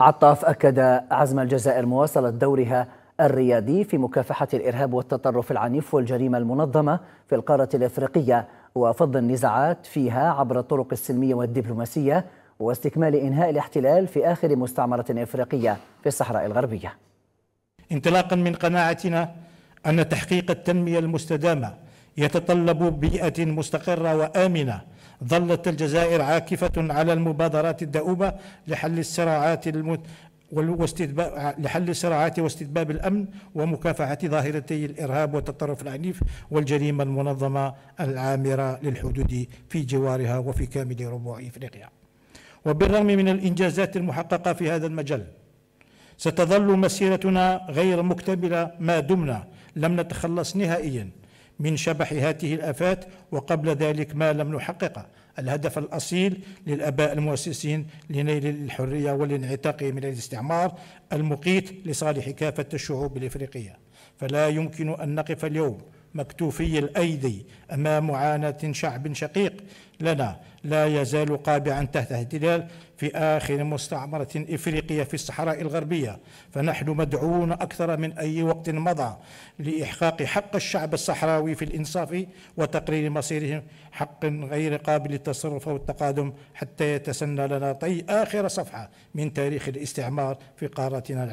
عطاف أكد عزم الجزائر مواصلة دورها الريادي في مكافحة الإرهاب والتطرف العنيف والجريمة المنظمة في القارة الإفريقية وفض النزاعات فيها عبر الطرق السلمية والدبلوماسية واستكمال إنهاء الاحتلال في آخر مستعمرة إفريقية في الصحراء الغربية انطلاقا من قناعتنا أن تحقيق التنمية المستدامة يتطلب بيئة مستقرة وآمنة ظلت الجزائر عاكفة على المبادرات الدؤوبة لحل الصراعات المت... لحل الصراعات واستتباب الامن ومكافحه ظاهرتي الارهاب والتطرف العنيف والجريمه المنظمه العامره للحدود في جوارها وفي كامل ربوع افريقيا. وبالرغم من الانجازات المحققه في هذا المجال ستظل مسيرتنا غير مكتمله ما دمنا لم نتخلص نهائيا من شبح هذه الآفات وقبل ذلك ما لم نحققه الهدف الأصيل للأباء المؤسسين لنيل الحرية والانعتاق من الاستعمار المقيت لصالح كافة الشعوب الإفريقية فلا يمكن أن نقف اليوم مكتوفي الأيدي أمام معاناة شعب شقيق لنا لا يزال قابعا تحت احتلال في آخر مستعمرة إفريقية في الصحراء الغربية فنحن مدعون أكثر من أي وقت مضى لإحقاق حق الشعب الصحراوي في الإنصاف وتقرير مصيرهم حق غير قابل للتصرف والتقادم حتى يتسنى لنا طي آخر صفحة من تاريخ الاستعمار في قارتنا العربية.